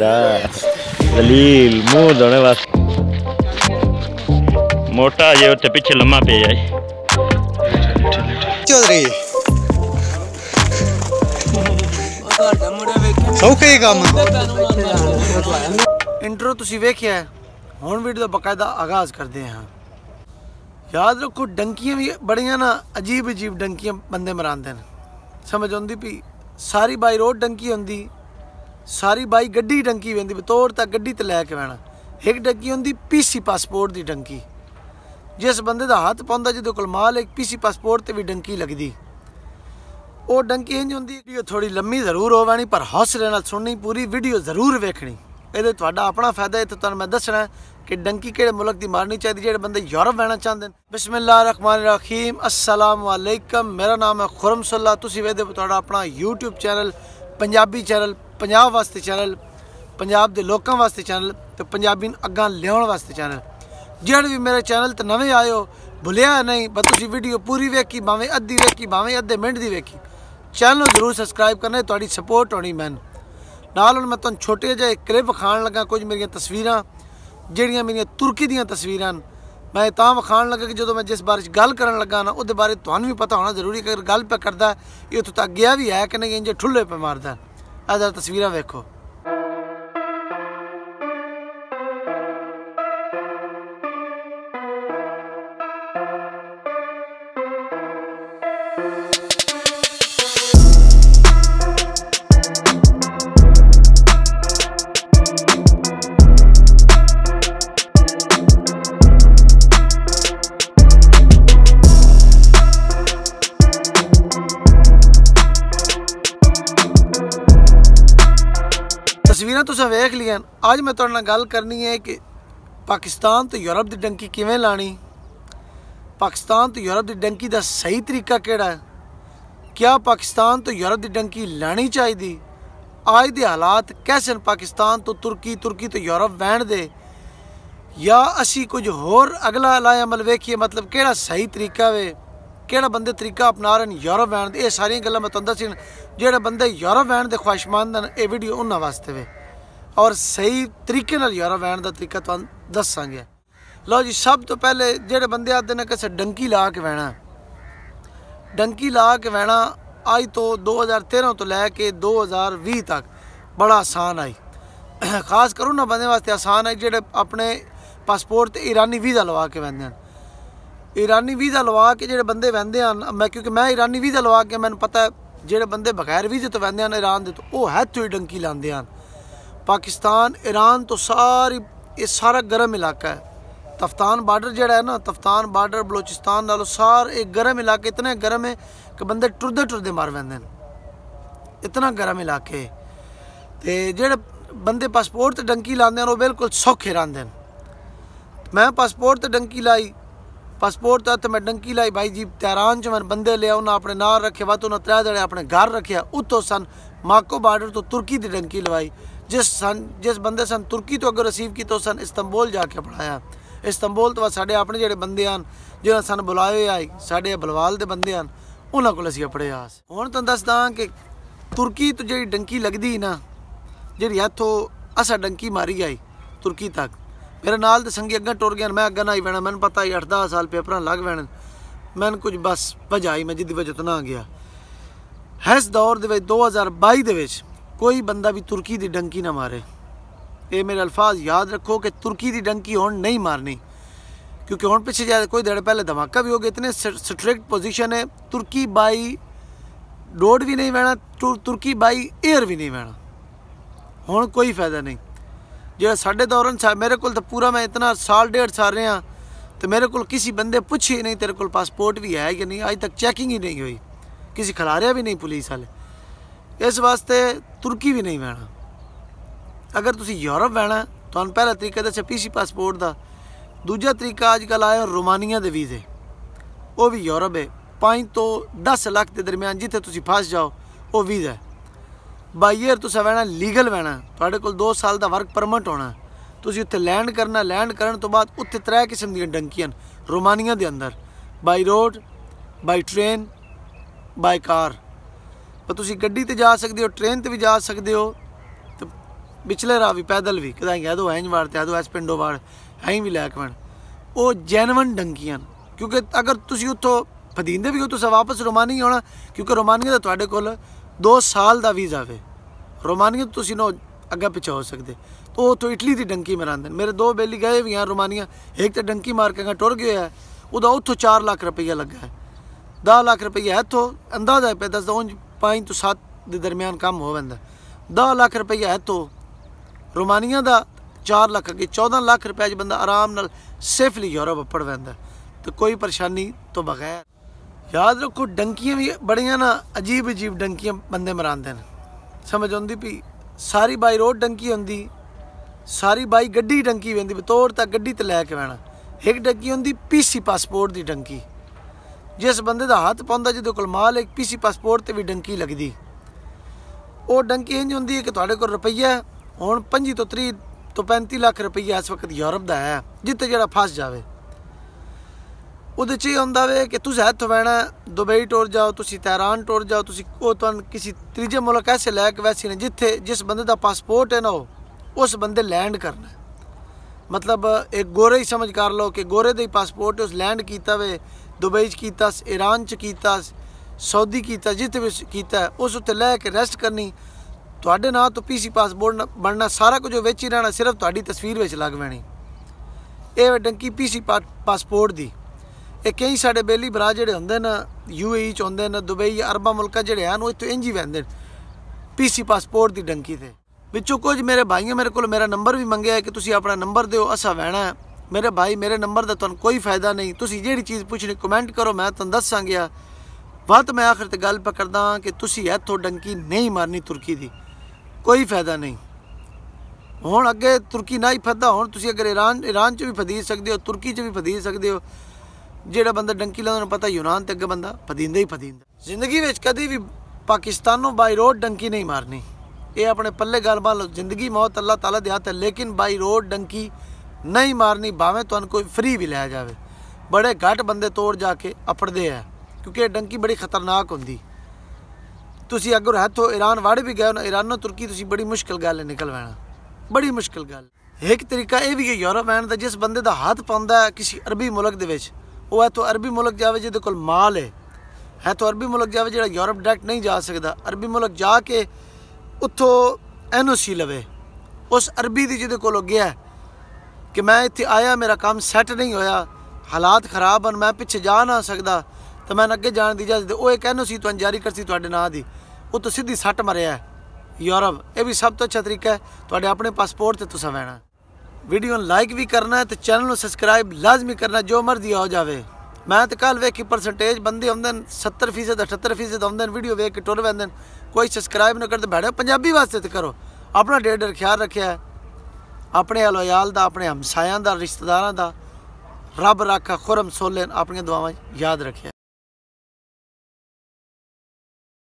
बछड़ा दलील मुंह धोने वास्ते मोटा जे उत्ते पीछे लम्मा पे जाए चौधरी ਸੌਖੇ ਕੰਮ ਇੰਟਰੋ ਤੁਸੀਂ ਵੇਖਿਆ ਹੁਣ ਵੀਡੀਓ ਦਾ ਬਕਾਇਦਾ ਆਗਾਜ਼ ਕਰਦੇ ਹਾਂ ਯਾਦ ਰੱਖੋ ਡੰਕੀਆਂ ਵੀ ਬੜੀਆਂ ਨਾ ਅਜੀਬ ਅਜੀਬ ਡੰਕੀਆਂ ਬੰਦੇ ਮਰਾਉਂਦੇ ਨੇ ਸਮਝ ਆਉਂਦੀ ਵੀ ਸਾਰੀ ਬਾਈ ਰੋਡ ਡੰਕੀ ਹੁੰਦੀ ਸਾਰੀ ਬਾਈ ਗੱਡੀ ਡੰਕੀ ਵੇਂਦੀ ਬਤੌਰ ਤਾਂ ਗੱਡੀ ਤੇ ਲੈ ਕੇ ਵੈਣਾ ਇੱਕ ਡੱਕੀ ਹੁੰਦੀ ਪੀਸੀ ਪਾਸਪੋਰਟ ਦੀ ਡੰਕੀ ਜਿਸ ਬੰਦੇ ਦਾ ਹੱਥ ਪਾਉਂਦਾ ਜਿਹਦੇ ਕੋਲ ਮਾਲ ਇੱਕ ਪੀਸੀ ਪਾਸਪੋਰਟ ਤੇ ਵੀ ਡੰਕੀ ਲੱਗਦੀ ਉਹ ਡੰਕੀ ਇੰਜ ਹੁੰਦੀ ਵੀਡੀਓ ਥੋੜੀ ਲੰਮੀ ਜ਼ਰੂਰ ਹੋਵਣੀ ਪਰ ਹੌਸਲੇ ਨਾਲ ਸੁਣਨੀ ਪੂਰੀ ਵੀਡੀਓ ਜ਼ਰੂਰ ਵੇਖਣੀ ਇਹਦੇ ਤੁਹਾਡਾ ਆਪਣਾ ਫਾਇਦਾ ਹੈ ਤੇ ਤੁਹਾਨੂੰ ਮੈਂ ਦੱਸਣਾ ਕਿ ਡੰਕੀ ਕਿਹੜੇ ਮੁਲਕ ਦੀ ਮਾਰਨੀ ਚਾਹੀਦੀ ਜਿਹੜੇ ਬੰਦੇ ਯੂਰਪ ਰਹਿਣਾ ਚਾਹੁੰਦੇ ਨੇ ਬਿਸਮਿਲ੍ਲਾਹ ਰਹਿਮਾਨ ਰਹੀਮ ਅਸਲਾਮ ਵਾਲੇਕਮ ਮੇਰਾ ਨਾਮ ਹੈ ਖੁਰਮ ਸੁੱਲਾ ਤੁਸੀਂ ਵੇਦੇ ਤੁਹਾਡਾ ਆਪਣਾ YouTube channel Punjabi channel Punjab ਵਾਸਤੇ ਚੈਨਲ ਪੰਜਾਬ ਦੇ ਲੋਕਾਂ ਵਾਸਤੇ ਚੈਨਲ ਤੇ ਪੰਜਾਬੀ ਨੂੰ ਅੱਗਾ ਲਿਆਉਣ ਵਾਸਤੇ ਚੈਨਲ ਜਿਹੜੇ ਵੀ ਮੇਰੇ ਚੈਨਲ ਤੇ ਨਵੇਂ ਆਇਓ ਭੁੱਲਿਆ ਨਹੀਂ ਬਸ ਤੁਸੀਂ ਵੀਡੀਓ ਪੂਰੀ ਵੇਖੀ ਭਾਵੇਂ ਅੱਧੀ ਵੇਖੀ ਭਾਵੇਂ ਅੱਧੇ ਮਿੰਟ ਦੀ ਵੇਖੀ ਚੈਨਲ ਨੂੰ ਜ਼ਰੂਰ ਸਬਸਕ੍ਰਾਈਬ ਕਰਨਾ ਤੁਹਾਡੀ ਸਪੋਰਟ ਹੋਣੀ ਮੈਨ ਨਾਲ ਹੁਣ ਮੈਂ ਤੁਹਾਨੂੰ ਛੋਟੇ ਜਿਹੇ ਕਲਿੱਪ ਵਿਖਾਣ ਲੱਗਾ ਕੁਝ ਮੇਰੀਆਂ ਤਸਵੀਰਾਂ ਜਿਹੜੀਆਂ ਮੇਰੀਆਂ ਤੁਰਕੀ ਦੀਆਂ ਤਸਵੀਰਾਂ ਮੈਂ ਤਾਂ ਵਿਖਾਣ ਲੱਗਾ ਕਿ ਜਦੋਂ ਮੈਂ ਜਿਸ ਬਾਰੇ ਗੱਲ ਕਰਨ ਲੱਗਾ ਨਾ ਉਹਦੇ ਬਾਰੇ ਤੁਹਾਨੂੰ ਵੀ ਪਤਾ ਹੋਣਾ ਜ਼ਰੂਰੀ ਕਿ ਗੱਲ ਪੈ ਕਰਦਾ ਇਹ ਉੱਥੋਂ ਤੱਕ ਗਿਆ ਵੀ ਹੈ ਕਿ ਨਹੀਂ ਇੰਜ ਠੁੱਲੇ ਪੈ ਮਾਰਦਾ ਆਹ ਜਰਾ ਤਸਵੀਰਾਂ ਵੇਖੋ जिमें तुम वेख लिया अज मैं ਤੁਹਾਡੇ तो गल करनी है कि पाकिस्तान तो यूरोप की डंकी किमें लानी पाकिस्तान तो यूरोप की डंकी का सही तरीका कड़ा क्या पाकिस्तान तो यूरोप की डंकी लानी चाहिए आज के हालात कैसे पाकिस्तान तो तुर्की तुर्की तो यूरोप बहन दे या असी कुछ होर अगला लाया अमल वेखिए मतलब कि सही तरीका वे कि बंदे तरीका अपना रहे यूरोप बहन ये सारिया गल् मैं तुम दस जो बंदे यूरोप बहन के ख्वाहिशमंद वीडियो उन्होंने वास्ते वे ਔਰ ਸਹੀ ਤਰੀਕੇ ਨਾਲ ਯਾਰਾ ਵੈਣ ਦਾ ਤਰੀਕਾ ਤੁਹਾਨੂੰ ਦੱਸਾਂਗੇ ਲਓ ਜੀ ਸਭ ਤੋਂ ਪਹਿਲੇ ਜਿਹੜੇ ਬੰਦੇ ਆਦੇ ਨੇ ਕਿਸੇ ਡੰਕੀ ਲਾ ਕੇ ਵੈਣਾ ਡੰਕੀ ਲਾ ਕੇ ਵੈਣਾ ਅੱਜ ਤੋਂ 2013 ਤੋਂ ਲੈ ਕੇ 2020 ਤੱਕ ਬੜਾ ਆਸਾਨ ਆਈ ਖਾਸ ਕਰੋ ਨਾ ਬੰਦੇ ਵਾਸਤੇ ਆਸਾਨ ਹੈ ਜਿਹੜੇ ਆਪਣੇ ਪਾਸਪੋਰਟ ਤੇ ਈਰਾਨੀ ਵੀਜ਼ਾ ਲਵਾ ਕੇ ਵੈਂਦੇ ਹਨ ਈਰਾਨੀ ਵੀਜ਼ਾ ਲਵਾ ਕੇ ਜਿਹੜੇ ਬੰਦੇ ਵੈਂਦੇ ਹਨ ਮੈਂ ਕਿਉਂਕਿ ਮੈਂ ਈਰਾਨੀ ਵੀਜ਼ਾ ਲਵਾ ਕੇ ਮੈਨੂੰ ਪਤਾ ਜਿਹੜੇ ਬੰਦੇ ਬਗੈਰ ਵੀਜ਼ੇ ਤੋਂ ਵੈਂਦੇ ਹਨ ਈਰਾਨ ਦੇ ਤੋਂ ਉਹ ਹੈ ਹੀ ਡੰਕੀ ਲਾਉਂਦੇ ਹਨ पाकिस्तान ईरान तो सारी ये सारा गर्म इलाका है तफ्तान बार्डर जड़ा है ना तफ्तान बार्डर बलोचिस्तान नालो सारे गर्म इलाके इतने गर्म है कि बंदे टुरदे टुरदे मार पैंदे इतना गर्म इलाके है ते बंदे पासपोर्ट ते डंकी लाने न बिल्कुल सौखे रौंह्दे न मैं पासपोर्ट ते डंकी लाई पासपोर्ट तो मैं डंकी लाई भाई जी तैरान च मैं बंदे लिया उन्हें अपने नार रखे बाद उन्हें त्रै दड़े अपने घर रखे उत्तों सन माको बार्डर तो तुर्की दी डंकी लवाई ਜਿਸ ਸਨ ਜਿਸ ਬੰਦੇ ਸਨ ਤੁਰਕੀ ਤੋਂ ਅਗਰ ਰਸੀਵ ਕੀਤਾ ਸਨ ਇਸਤੰਬੋਲ ਜਾ ਕੇ ਪੜਾਇਆ ਇਸਤੰਬੋਲ ਤੋਂ ਸਾਡੇ ਆਪਣੇ ਜਿਹੜੇ ਬੰਦੇ ਹਨ ਜਿਹਨਾਂ ਸਾਨੂੰ ਬੁਲਾਏ ਆਏ ਸਾਡੇ ਬਲਵਾਲ ਦੇ ਬੰਦੇ ਹਨ ਉਹਨਾਂ ਕੋਲ ਅਸੀਂ ਪੜਿਆ ਹੁਣ ਤਾਂ ਦੱਸਦਾ ਕਿ ਤੁਰਕੀ ਤੋਂ ਜਿਹੜੀ ਡੰਕੀ ਲੱਗਦੀ ਨਾ ਜਿਹੜੀ ਹੱਥੋਂ ਅਸਾਂ ਡੰਕੀ ਮਾਰੀ ਆਈ ਤੁਰਕੀ ਤੱਕ ਮੇਰੇ ਨਾਲ ਦੇ ਸੰਗੀ ਅੱਗੇ ਟੁਰ ਗਏ ਮੈਂ ਅੱਗੇ ਨਾ ਹੀ ਮੈਨੂੰ ਪਤਾ ਹੀ 8-10 ਸਾਲ ਪੇਪਰਾਂ ਲੱਗ ਵੈਣ ਮੈਨੂੰ ਕੁਝ ਬਸ ਭਜਾਈ ਮੈਂ ਜਿੱਦੀ ਵਜਤ ਨਾ ਆ ਗਿਆ ਇਸ ਦੌਰ ਦੇ ਵਿੱਚ 2022 ਦੇ ਵਿੱਚ कोई ਬੰਦਾ भी तुर्की ਦੀ ਡੰਕੀ ਨਾ ਮਾਰੇ ਇਹ ਮੇਰੇ ਅਲਫਾਜ਼ ਯਾਦ ਰੱਖੋ ਕਿ ਤੁਰਕੀ ਦੀ ਡੰਕੀ ਹੁਣ ਨਹੀਂ ਮਾਰਨੀ क्योंकि हूँ पिछले जाए कोई देर पहले धमाका भी हो गया इतने स्ट्रिक्ट पोजिशन है तुर्की बाई रोड भी नहीं बहना तुर्की बाई एयर भी नहीं बहना हूँ कोई फायदा नहीं जो साढ़े दौरान सा मेरे को तो पूरा मैं इतना साल डेढ़ साल रहा तो मेरे को किसी बंदे पूछे ही नहीं तेरे को पासपोर्ट भी है कि नहीं अज तक चैकिंग ही नहीं हुई किसी खिलारिया भी नहीं पुलिस वाले इस वास्ते ਤੁਰਕੀ ਵੀ ਨਹੀਂ ਵਹਿਣਾ ਅਗਰ ਤੁਸੀਂ ਯੂਰਪ ਵਹਿਣਾ ਤੁਹਾਨੂੰ ਪਹਿਲਾ ਤਰੀਕਾ ਦੱਸਿਆ ਪੀਸੀ ਪਾਸਪੋਰਟ ਦਾ ਦੂਜਾ ਤਰੀਕਾ ਅੱਜ ਕੱਲ ਆਇਆ ਰੋਮਾਨੀਆ ਦੇ ਵੀਜ਼ੇ ਉਹ ਵੀ ਯੂਰਪ ਹੈ 5 ਤੋਂ 10 ਲੱਖ ਦੇ ਦਰਮਿਆਨ ਜਿੱਥੇ ਤੁਸੀਂ ਫਸ ਜਾਓ ਉਹ ਵੀਜ਼ਾ ਬਾਈਅਰ ਤੁਸੀਂ ਵਹਿਣਾ ਲੀਗਲ ਵਹਿਣਾ ਤੁਹਾਡੇ ਕੋਲ 2 ਸਾਲ ਦਾ ਵਰਕ ਪਰਮਿਟ ਹੋਣਾ ਤੁਸੀਂ ਉੱਥੇ ਲੈਂਡ ਕਰਨਾ ਲੈਂਡ ਕਰਨ ਤੋਂ ਬਾਅਦ ਉੱਥੇ ਤਰ੍ਹਾਂ ਕਿਸਮ ਦੀਆਂ ਡੰਕੀਆਂ ਰੋਮਾਨੀਆ ਦੇ ਅੰਦਰ ਬਾਈ ਰੋਡ ਬਾਈ ਟ੍ਰੇਨ ਬਾਈ ਕਾਰ ਪਰ ਤੁਸੀਂ ਗੱਡੀ ਤੇ ਜਾ ਸਕਦੇ ਹੋ ਟ੍ਰੇਨ ਤੇ ਵੀ ਜਾ ਸਕਦੇ ਹੋ ਤੇ ਵਿਚਲੇ ਰਾਹ ਵੀ ਪੈਦਲ ਵੀ ਕਦਾਂ ਆਦੋ ਦੋ ਐਂਜ ਵਾਰ ਤੇ ਆਦੋ ਐਸ ਪਿੰਡੋ ਵਾਰ ਐਂ ਵੀ ਲੈ ਕੇ ਉਹ ਜੈਨੂਨ ਡੰਕੀਆਂ ਕਿਉਂਕਿ ਅਗਰ ਤੁਸੀਂ ਉੱਥੋਂ ਫਦੀਂਦੇ ਵੀ ਹੋ ਤੁਸੀਂ ਵਾਪਸ ਰੋਮਾਨੀ ਆਉਣਾ ਕਿਉਂਕਿ ਰੋਮਾਨੀਆ ਦਾ ਤੁਹਾਡੇ ਕੋਲ 2 ਸਾਲ ਦਾ ਵੀਜ਼ਾ ਵੇ ਰੋਮਾਨੀਆ ਤੁਸੀਂ ਨੋ ਅੱਗਾ ਪਿਛਾ ਹੋ ਸਕਦੇ ਤੋ ਉਹ ਤੋਂ ਇਟਲੀ ਦੀ ਡੰਕੀ ਮਰਾਂਦੇ ਮੇਰੇ ਦੋ ਬੇਲੀ ਗਏ ਵੀ ਆ ਰੋਮਾਨੀਆ ਇੱਕ ਤਾਂ ਡੰਕੀ ਮਾਰ ਕੇ ਗਾ ਟੁਰ ਗਿਆ ਉਹਦਾ ਉੱਥੋਂ 4 ਲੱਖ ਰੁਪਈਆ ਲੱਗਾ 10 ਲੱਖ ਰੁਪਈਆ ਇੱਥੋਂ ਅੰਦਾਜ਼ਾ ਹੈ ਪੈ ਦੱਸ ਦੋ 5 ਤੋਂ 7 ਦੇ ਦਰਮਿਆਨ ਕੰਮ ਹੋ ਜਾਂਦਾ 10 ਲੱਖ ਰੁਪਈਆ ਹੈ ਤੋ ਰੋਮਾਨੀਆ ਦਾ 4 ਲੱਖ ਅਗੇ 14 ਲੱਖ ਰੁਪਏ 'ਚ ਬੰਦਾ ਆਰਾਮ ਨਾਲ ਸੇਫਲੀ ਯੂਰਪ ਪੜ ਵੈਂਦਾ ਤੇ ਕੋਈ ਪਰੇਸ਼ਾਨੀ ਤੋਂ ਬਗੈਰ ਯਾਦ ਰੱਖੋ ਡੰਕੀਆਂ ਵੀ ਬੜੀਆਂ ਨਾ ਅਜੀਬ ਅਜੀਬ ਡੰਕੀਆਂ ਬੰਦੇ ਮਰਾਂਦੇ ਨੇ ਸਮਝ ਆਉਂਦੀ ਵੀ ਸਾਰੀ ਬਾਈ ਰੋਡ ਡੰਕੀ ਹੁੰਦੀ ਸਾਰੀ ਬਾਈ ਗੱਡੀ ਡੰਕੀ ਵੈਂਦੀ ਬਤੌਰ ਤਾਂ ਗੱਡੀ ਤੇ ਲੈ ਕੇ ਵੈਣਾ ਇੱਕ ਡੰਕੀ ਹੁੰਦੀ ਪੀਸੀ ਪਾਸਪੋਰਟ ਦੀ ਡੰਕੀ ਜਿਸ ਬੰਦੇ ਦਾ ਹੱਥ ਪਾਉਂਦਾ ਜਦੋਂ ਕੋਲ ਇੱਕ ਪੀਸੀ ਪਾਸਪੋਰਟ ਤੇ ਵੀ ਡੰਕੀ ਲੱਗਦੀ ਉਹ ਡੰਕੀ ਇੰਜ ਹੁੰਦੀ ਹੈ ਕਿ ਤੁਹਾਡੇ ਕੋਲ ਰੁਪਈਆ ਹੁਣ 25 ਤੋਂ 30 ਤੋਂ 35 ਲੱਖ ਰੁਪਈਆ ਇਸ ਵਕਤ ਯੂਰਪ ਦਾ ਹੈ ਜਿੱਤੇ ਜਿਹੜਾ ਫਸ ਜਾਵੇ ਉਹਦੇ ਚ ਹੁੰਦਾ ਵੇ ਕਿ ਤੁਸੀਂ ਹੱਥ ਵੈਣਾ ਦੁਬਈ ਟੁਰ ਜਾਓ ਤੁਸੀਂ ਤਹਿਰਾਨ ਟੁਰ ਜਾਓ ਤੁਸੀਂ ਉਹ ਤੁਹਾਨੂੰ ਕਿਸੇ ਤੀਜੇ ਮੁਲਕ ਐਸੇ ਲੈ ਕੇ ਵੈਸੇ ਨੇ ਜਿੱਥੇ ਜਿਸ ਬੰਦੇ ਦਾ ਪਾਸਪੋਰਟ ਹੈ ਨਾ ਉਹ ਉਸ ਬੰਦੇ ਲੈਂਡ ਕਰਨਾ ਮਤਲਬ ਇੱਕ ਗੋਰੇ ਹੀ ਸਮਝ ਕਰ ਲਓ ਕਿ ਗੋਰੇ ਦੇ ਪਾਸਪੋਰਟ ਉਸ ਲੈਂਡ ਕੀਤਾ ਵੇ ਦੁਬਈ 'ਚ ਕੀਤਾ ਈਰਾਨ 'ਚ ਕੀਤਾ ਸਾਊਦੀ ਕੀਤਾ ਜਿੱਥੇ ਵੀ ਕੀਤਾ ਉਸ ਉੱਤੇ ਲੈ ਕੇ ਰੈਸਟ ਕਰਨੀ ਤੁਹਾਡੇ ਨਾਂ ਤੋਂ ਪੀਸੀ ਪਾਸਪੋਰਟ ਬਣਨਾ ਸਾਰਾ ਕੁਝ ਵਿੱਚ ਹੀ ਰਹਿਣਾ ਸਿਰਫ ਤੁਹਾਡੀ ਤਸਵੀਰ ਵਿੱਚ ਲੱਗ ਇਹ ਡੰਕੀ ਪੀਸੀ ਪਾਸਪੋਰਟ ਦੀ ਇਹ ਕਈ ਸਾਡੇ ਬੇਲੀ ਬਰਾ ਜਿਹੜੇ ਹੁੰਦੇ ਨੇ ਯੂਏਈ ਚ ਹੁੰਦੇ ਨੇ ਦੁਬਈ ਅਰਬਾ ਮੁਲਕਾਂ ਜਿਹੜੇ ਨੂੰ ਉਹ ਇੱਥੋਂ ਇੰਜ ਹੀ ਵੰਦੇ ਪੀਸੀ ਪਾਸਪੋਰਟ ਦੀ ਡੰਕੀ ਤੇ ਵਿੱਚੋਂ ਕੁਝ ਮੇਰੇ ਭਾਈਆਂ ਮੇਰੇ ਕੋਲ ਮੇਰਾ ਨੰਬਰ ਵੀ ਮੰਗਿਆ ਕਿ ਤੁਸੀਂ ਆਪਣਾ ਨੰਬਰ ਦਿਓ ਅਸਾਂ ਵਹਿਣਾ ਮੇਰੇ ਭਾਈ ਮੇਰੇ ਨੰਬਰ ਦਾ ਤੁਹਾਨੂੰ ਕੋਈ ਫਾਇਦਾ ਨਹੀਂ ਤੁਸੀਂ ਜਿਹੜੀ ਚੀਜ਼ ਪੁੱਛਣੀ ਕਮੈਂਟ ਕਰੋ ਮੈਂ ਤੁਹਾਨੂੰ ਦੱਸਾਂ ਗਿਆ ਬਾਤ ਮੈਂ ਆਖਰ ਤੇ ਗੱਲ ਪਕੜਦਾ ਕਿ ਤੁਸੀਂ ਇੱਥੋਂ ਡੰਕੀ ਨਹੀਂ ਮਾਰਨੀ ਤੁਰਕੀ ਦੀ ਕੋਈ ਫਾਇਦਾ ਨਹੀਂ ਹੁਣ ਅੱਗੇ ਤੁਰਕੀ ਨਾ ਹੀ ਫੱਦਾ ਹੁਣ ਤੁਸੀਂ ਅਗਰ ਇਰਾਨ ਇਰਾਨ 'ਚ ਵੀ ਫਦੀ ਸਕਦੇ ਹੋ ਤੁਰਕੀ 'ਚ ਵੀ ਫਦੀ ਸਕਦੇ ਹੋ ਜਿਹੜਾ ਬੰਦਾ ਡੰਕੀ ਲਾਉਂਦਾ ਨੂੰ ਪਤਾ ਯੂਨਾਨ ਤੇ ਅੱਗੇ ਬੰਦਾ ਫਦੀਂਦਾ ਹੀ ਫਦੀਂਦਾ ਜ਼ਿੰਦਗੀ ਵਿੱਚ ਕਦੀ ਵੀ ਪਾਕਿਸਤਾਨੋਂ ਬਾਈ ਰੋਡ ਡੰਕੀ ਨਹੀਂ ਮਾਰਨੀ ਇਹ ਆਪਣੇ ਪੱਲੇ ਗੱਲ ਜ਼ਿੰਦਗੀ ਮੌਤ ਅੱਲਾਹ ਤਾਲਾ ਦੇ ਹੱਥ ਹੈ ਲੇਕਿਨ ਬਾਈ ਰੋਡ ਡੰਕੀ ਨਹੀਂ ਮਾਰਨੀ ਭਾਵੇਂ ਤੁਹਾਨੂੰ ਕੋਈ ਫ੍ਰੀ ਵੀ ਲੈ ਜਾਵੇ ਬੜੇ ਘੱਟ ਬੰਦੇ ਤੋੜ ਜਾ ਕੇ ਅਪੜਦੇ ਆ ਕਿਉਂਕਿ ਇਹ ਡੰਕੀ ਬੜੀ ਖਤਰਨਾਕ ਹੁੰਦੀ ਤੁਸੀਂ ਅਗਰ ਹੱਥੋਂ ਈਰਾਨ ਵੜ ਵੀ ਗਏ ਹੋ ਈਰਾਨੋਂ ਤੁਰਕੀ ਤੁਸੀਂ ਬੜੀ ਮੁਸ਼ਕਲ ਗੱਲ ਨਿਕਲਵਾਣਾ ਬੜੀ ਮੁਸ਼ਕਲ ਗੱਲ ਇੱਕ ਤਰੀਕਾ ਇਹ ਵੀ ਹੈ ਯੂਰਪ ਆਣ ਦਾ ਜਿਸ ਬੰਦੇ ਦਾ ਹੱਥ ਪਾਉਂਦਾ ਕਿਸੇ ਅਰਬੀ ਮੁਲਕ ਦੇ ਵਿੱਚ ਉਹ ਹੈ ਤੋਂ ਅਰਬੀ ਮੁਲਕ ਜਾਵੇ ਜਿਹਦੇ ਕੋਲ ਮਾਲ ਹੈ ਹੈ ਤੋਂ ਅਰਬੀ ਮੁਲਕ ਜਾਵੇ ਜਿਹੜਾ ਯੂਰਪ ਡਾਇਰੈਕਟ ਨਹੀਂ ਜਾ ਸਕਦਾ ਅਰਬੀ ਮੁਲਕ ਜਾ ਕੇ ਉੱਥੋਂ ਐਨਓਸੀ ਲਵੇ ਉਸ ਅਰਬੀ ਦੀ ਜਿਹਦੇ ਕੋਲ ਗਿਆ ਕਿ ਮੈਂ ਇੱਥੇ ਆਇਆ ਮੇਰਾ ਕੰਮ ਸੈੱਟ ਨਹੀਂ ਹੋਇਆ ਹਾਲਾਤ ਖਰਾਬ ਹਨ ਮੈਂ ਪਿੱਛੇ ਜਾ ਨਾ ਸਕਦਾ ਤਾਂ ਮੈਂ ਅੱਗੇ ਜਾਣ ਦੀ ਇਜਾਜ਼ਤ ਉਹ ਇਹ ਕਹਿੰਨੋ ਸੀ ਤੁਹਾਨੂੰ ਜਾਰੀ ਕਰਸੀ ਤੁਹਾਡੇ ਨਾਂ ਦੀ ਉਹ ਤਾਂ ਸਿੱਧੀ ਸੱਟ ਮਰਿਆ ਯੂਰਪ ਇਹ ਵੀ ਸਭ ਤੋਂ ਅੱਛਾ ਤਰੀਕਾ ਹੈ ਤੁਹਾਡੇ ਆਪਣੇ ਪਾਸਪੋਰਟ ਤੇ ਤੁਸੀਂ ਵਹਿਣਾ ਵੀਡੀਓ ਨੂੰ ਲਾਈਕ ਵੀ ਕਰਨਾ ਹੈ ਤੇ ਚੈਨਲ ਨੂੰ ਸਬਸਕ੍ਰਾਈਬ ਲਾਜ਼ਮੀ ਕਰਨਾ ਜੋ ਮਰਜ਼ੀ ਹੋ ਜਾਵੇ ਮੈਂ ਤਾਂ ਕੱਲ ਵੇਖੀ ਪਰਸੈਂਟੇਜ ਬੰਦੇ ਆਉਂਦੇ ਨੇ 70% 78% ਆਉਂਦੇ ਨੇ ਵੀਡੀਓ ਵੇਖ ਕੇ ਟੁਰ ਵੈਂਦੇ ਕੋਈ ਸਬਸਕ੍ਰਾਈਬ ਨਾ ਕਰਦੇ ਭੈੜੇ ਪੰਜਾਬੀ ਵਾਸਤੇ ਤੇ ਕਰੋ ਆਪਣਾ ਡੇਢ ਖਿਆਲ ਰੱਖਿਆ ਆਪਣੇ ਅਲੋਯਾਲ ਦਾ ਆਪਣੇ ਹਮਸਾਇਆਂ ਦਾ ਰਿਸ਼ਤੇਦਾਰਾਂ ਦਾ ਰੱਬ ਰਾਖਾ ਖੁਰਮ ਸੋਲੇਨ ਆਪਣੀਆਂ ਦੁਆਵਾਂ ਯਾਦ ਰੱਖਿਆ